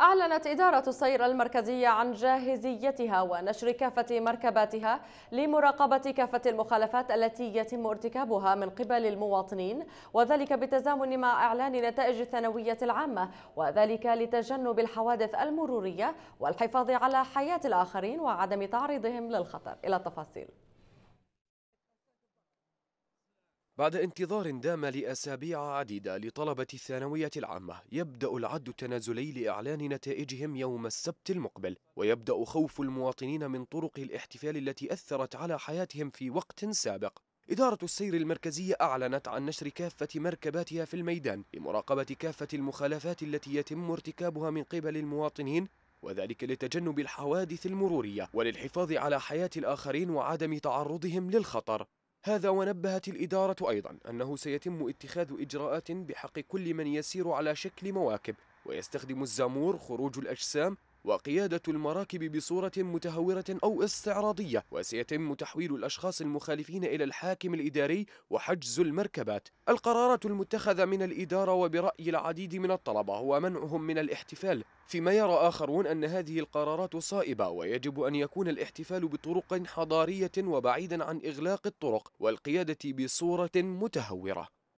أعلنت إدارة السير المركزية عن جاهزيتها ونشر كافة مركباتها لمراقبة كافة المخالفات التي يتم ارتكابها من قبل المواطنين وذلك بالتزامن مع إعلان نتائج الثانوية العامة وذلك لتجنب الحوادث المرورية والحفاظ على حياة الآخرين وعدم تعريضهم للخطر إلى التفاصيل بعد انتظار دام لأسابيع عديدة لطلبة الثانوية العامة يبدأ العد التنازلي لإعلان نتائجهم يوم السبت المقبل ويبدأ خوف المواطنين من طرق الاحتفال التي أثرت على حياتهم في وقت سابق إدارة السير المركزية أعلنت عن نشر كافة مركباتها في الميدان لمراقبة كافة المخالفات التي يتم ارتكابها من قبل المواطنين وذلك لتجنب الحوادث المرورية وللحفاظ على حياة الآخرين وعدم تعرضهم للخطر هذا ونبهت الإدارة أيضا أنه سيتم اتخاذ إجراءات بحق كل من يسير على شكل مواكب ويستخدم الزامور خروج الأجسام وقيادة المراكب بصورة متهورة أو استعراضية وسيتم تحويل الأشخاص المخالفين إلى الحاكم الإداري وحجز المركبات القرارات المتخذة من الإدارة وبرأي العديد من الطلبة هو منعهم من الاحتفال فيما يرى آخرون أن هذه القرارات صائبة ويجب أن يكون الاحتفال بطرق حضارية وبعيدا عن إغلاق الطرق والقيادة بصورة متهورة